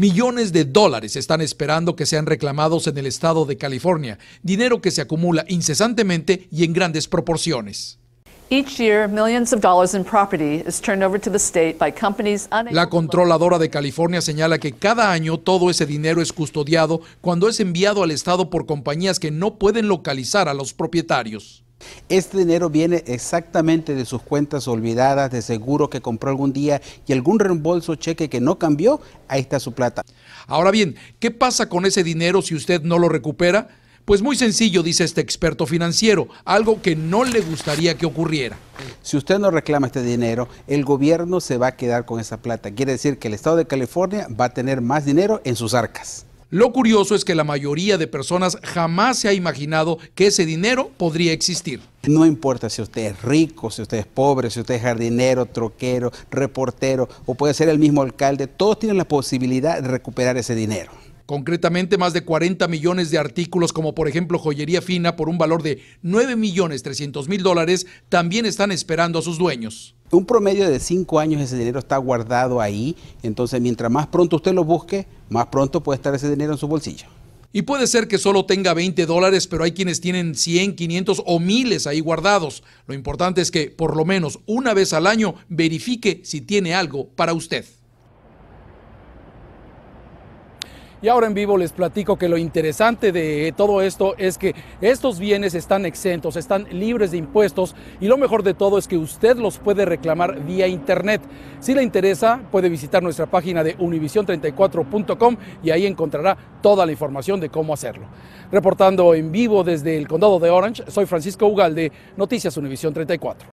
Millones de dólares están esperando que sean reclamados en el estado de California, dinero que se acumula incesantemente y en grandes proporciones. La controladora de California señala que cada año todo ese dinero es custodiado cuando es enviado al estado por compañías que no pueden localizar a los propietarios. Este dinero viene exactamente de sus cuentas olvidadas, de seguro que compró algún día y algún reembolso cheque que no cambió, ahí está su plata. Ahora bien, ¿qué pasa con ese dinero si usted no lo recupera? Pues muy sencillo, dice este experto financiero, algo que no le gustaría que ocurriera. Si usted no reclama este dinero, el gobierno se va a quedar con esa plata. Quiere decir que el Estado de California va a tener más dinero en sus arcas. Lo curioso es que la mayoría de personas jamás se ha imaginado que ese dinero podría existir. No importa si usted es rico, si usted es pobre, si usted es jardinero, troquero, reportero o puede ser el mismo alcalde, todos tienen la posibilidad de recuperar ese dinero concretamente más de 40 millones de artículos, como por ejemplo joyería fina por un valor de 9 millones 300 mil dólares, también están esperando a sus dueños. Un promedio de 5 años ese dinero está guardado ahí, entonces mientras más pronto usted lo busque, más pronto puede estar ese dinero en su bolsillo. Y puede ser que solo tenga 20 dólares, pero hay quienes tienen 100, 500 o miles ahí guardados. Lo importante es que por lo menos una vez al año verifique si tiene algo para usted. Y ahora en vivo les platico que lo interesante de todo esto es que estos bienes están exentos, están libres de impuestos y lo mejor de todo es que usted los puede reclamar vía internet. Si le interesa, puede visitar nuestra página de univision34.com y ahí encontrará toda la información de cómo hacerlo. Reportando en vivo desde el condado de Orange, soy Francisco Ugalde, Noticias Univision 34.